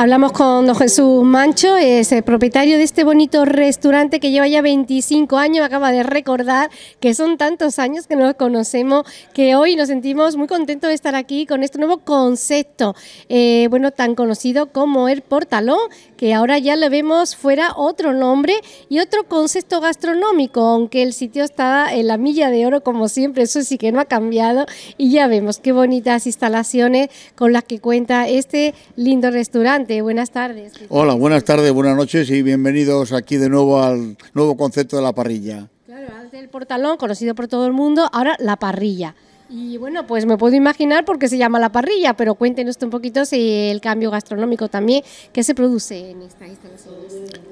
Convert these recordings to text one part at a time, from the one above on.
Hablamos con don Jesús Mancho, es el propietario de este bonito restaurante que lleva ya 25 años, acaba de recordar que son tantos años que nos conocemos, que hoy nos sentimos muy contentos de estar aquí con este nuevo concepto, eh, bueno, tan conocido como el portalón, que ahora ya lo vemos fuera otro nombre y otro concepto gastronómico, aunque el sitio está en la milla de oro como siempre, eso sí que no ha cambiado y ya vemos qué bonitas instalaciones con las que cuenta este lindo restaurante. Buenas tardes. Hola, buenas tardes, buenas noches y bienvenidos aquí de nuevo al nuevo concepto de la parrilla. Claro, antes el portalón, conocido por todo el mundo, ahora la parrilla. Y bueno, pues me puedo imaginar por qué se llama la parrilla, pero cuéntenos un poquito si el cambio gastronómico también, que se produce en esta instalación?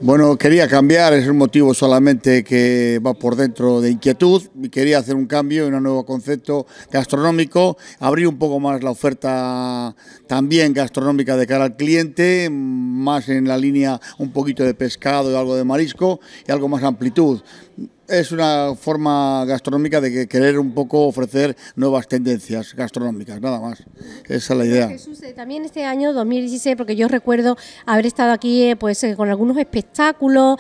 Bueno, quería cambiar, es un motivo solamente que va por dentro de inquietud, quería hacer un cambio, un nuevo concepto gastronómico, abrir un poco más la oferta también gastronómica de cara al cliente, más en la línea un poquito de pescado y algo de marisco y algo más amplitud es una forma gastronómica de querer un poco ofrecer nuevas tendencias gastronómicas, nada más. Esa es la idea. Jesús, eh, también este año 2016, porque yo recuerdo haber estado aquí eh, pues eh, con algunos espectáculos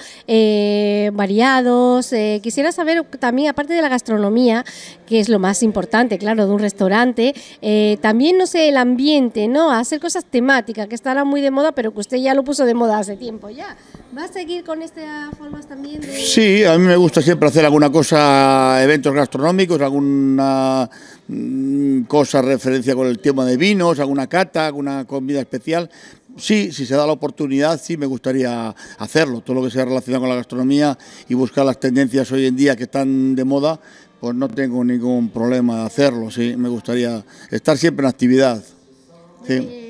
variados. quisiera saber también, aparte de la gastronomía, que es lo más importante, claro, de un restaurante, también, no sé, el ambiente, ¿no? Hacer cosas temáticas, que estará muy de moda, pero que usted ya lo puso de moda hace tiempo ya. ¿Va a seguir con estas formas también? Sí, a mí me gusta siempre siempre hacer alguna cosa, eventos gastronómicos, alguna mm, cosa referencia con el tema de vinos, alguna cata, alguna comida especial. Sí, si se da la oportunidad, sí me gustaría hacerlo. Todo lo que sea relacionado con la gastronomía y buscar las tendencias hoy en día que están de moda, pues no tengo ningún problema de hacerlo. Sí, me gustaría estar siempre en actividad. Sí.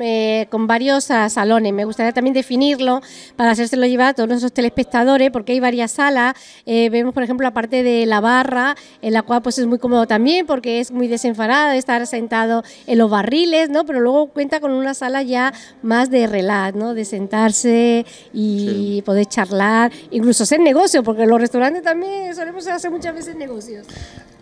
Eh, con, varios salones. Me gustaría también definirlo para hacérselo llevar a todos nuestros telespectadores, porque hay varias salas. Eh, vemos, por ejemplo, la parte de la barra, en la cual pues es muy cómodo también, porque es muy desenfarada estar sentado en los barriles, ¿no? Pero luego cuenta con una sala ya más de relax, ¿no? De sentarse y poder charlar, incluso hacer negocio, porque los restaurantes también solemos hacer muchas veces negocios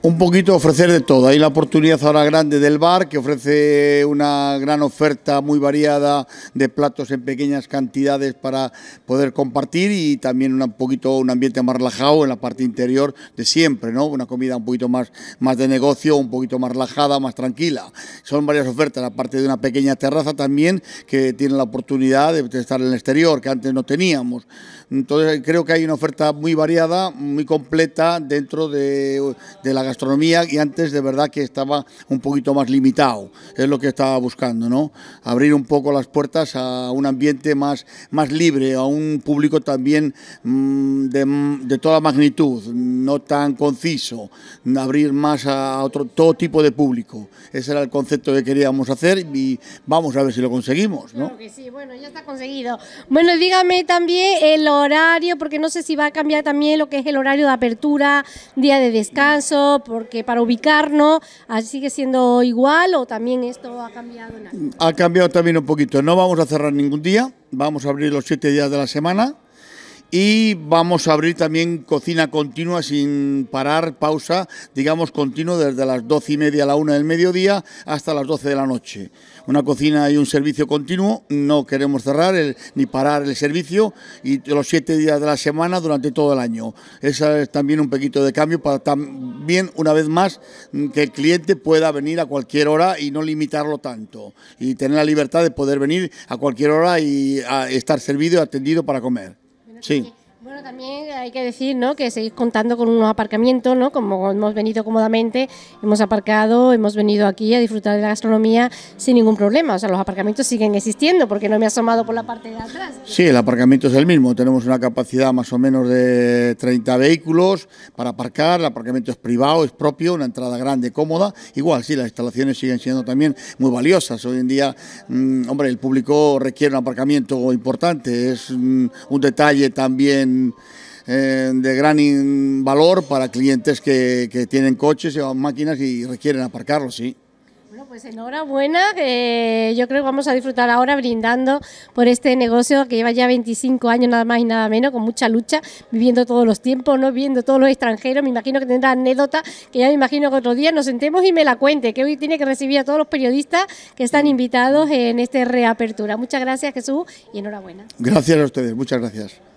un poquito ofrecer de todo. Hay la oportunidad ahora grande del bar que ofrece una gran oferta muy variada de platos en pequeñas cantidades para poder compartir y también un poquito un ambiente más relajado en la parte interior de siempre, ¿no? Una comida un poquito más, más de negocio, un poquito más relajada, más tranquila. Son varias ofertas, aparte de una pequeña terraza también que tiene la oportunidad de estar en el exterior, que antes no teníamos. Entonces creo que hay una oferta muy variada, muy completa dentro de, la la gastronomía y antes de verdad que estaba un poquito más limitado, es lo que estaba buscando, ¿no? Abrir un poco las puertas a un ambiente más, más libre, a un público también mm, de, toda magnitud, no tan conciso, abrir más a otro, todo tipo de público. Ese era el concepto que queríamos hacer y vamos a ver si lo conseguimos, ¿no? Claro que sí, bueno, ya está conseguido. Bueno, dígame también el horario, porque no sé si va a cambiar también lo que es el horario de apertura, día de descanso, porque para ubicarnos ah, sigue siendo igual o también esto ha cambiado en Ha cambiado también un poquito. No vamos a cerrar ningún día, vamos a abrir los siete días de la semana. Y vamos a abrir también cocina continua sin parar, pausa, digamos continuo desde las doce y media a la una del mediodía hasta las doce de la noche. Una cocina y un servicio continuo, no queremos cerrar ni parar el servicio y los siete días de la semana durante todo el año. Esa es también un poquito de cambio para también, una vez más, que el cliente pueda venir a cualquier hora y no limitarlo tanto. Y tener la libertad de poder venir a cualquier hora y estar servido y atendido para comer. Sim. Bueno, también hay que decir ¿no? que seguís contando con unos aparcamientos, ¿no? como hemos venido cómodamente, hemos aparcado, hemos venido aquí a disfrutar de la gastronomía sin ningún problema. O sea, los aparcamientos siguen existiendo porque no me ha asomado por la parte de atrás. Sí, el aparcamiento es el mismo. Tenemos una capacidad más o menos de 30 vehículos para aparcar. El aparcamiento es privado, es propio, una entrada grande, cómoda. Igual, sí, las instalaciones siguen siendo también muy valiosas. Hoy en día, mm, hombre, el público requiere un aparcamiento importante. Es mm, un detalle también eh, de gran valor para clientes que, tienen coches o máquinas y requieren aparcarlos, sí. Bueno, pues enhorabuena, yo creo que vamos a disfrutar ahora brindando por este negocio que lleva ya 25 años nada más y nada menos, con mucha lucha, viviendo todos los tiempos, no viendo todos los extranjeros, me imagino que tendrá anécdota, que ya me imagino que otro día nos sentemos y me la cuente, que hoy tiene que recibir a todos los periodistas que están invitados en esta reapertura. Muchas gracias Jesús y enhorabuena. Gracias a ustedes, muchas gracias.